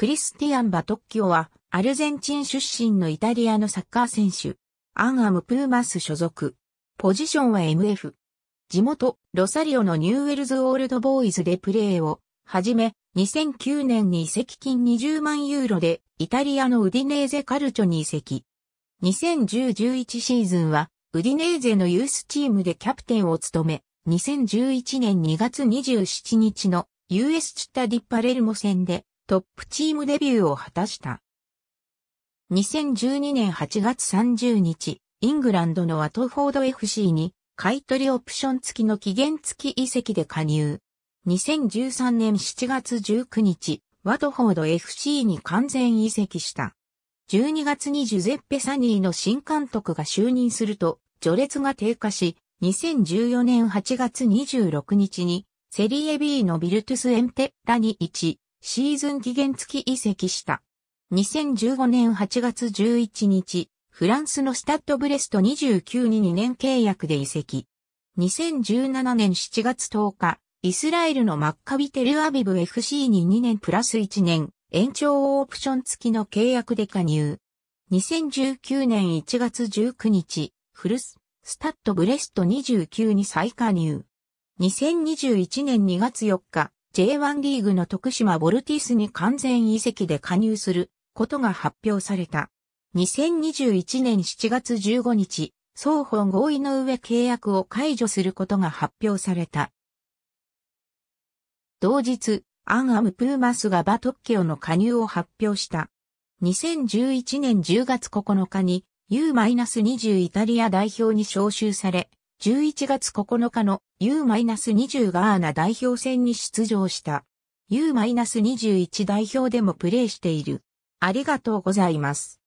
クリスティアン・バトッキオは、アルゼンチン出身のイタリアのサッカー選手、アンアム・プーマス所属。ポジションは MF。地元、ロサリオのニューウェルズ・オールドボーイズでプレーを、はじめ、2009年に移籍金20万ユーロで、イタリアのウディネーゼカルチョに移籍。2010-11シーズンは、ウディネーゼのユースチームでキャプテンを務め、2011年2月27日の US チッタディパレルモ戦でトップチームデビューを果たした。2012年8月30日、イングランドのワトフォード FC に買取オプション付きの期限付き移籍で加入。2013年7月19日、ワトフォード FC に完全移籍した。12月にジュゼッペ・サニーの新監督が就任すると、序列が低下し、2014年8月26日に、セリエ B のビルトゥス・エンテッラに1、シーズン期限付き移籍した。2015年8月11日、フランスのスタッドブレスト29に2年契約で移籍。2017年7月10日、イスラエルのマッカビテルアビブ FC に2年プラス1年、延長オプション付きの契約で加入。2019年1月19日、フルス、スタッドブレスト29に再加入。2021年2月4日、J1 リーグの徳島ボルティスに完全移籍で加入することが発表された。2021年7月15日、双方合意の上契約を解除することが発表された。同日、アンアムプーマスがバトッケオの加入を発表した。2011年10月9日に U-20 イタリア代表に招集され、11月9日の U-20 ガーナ代表戦に出場した。U-21 代表でもプレーしている。ありがとうございます。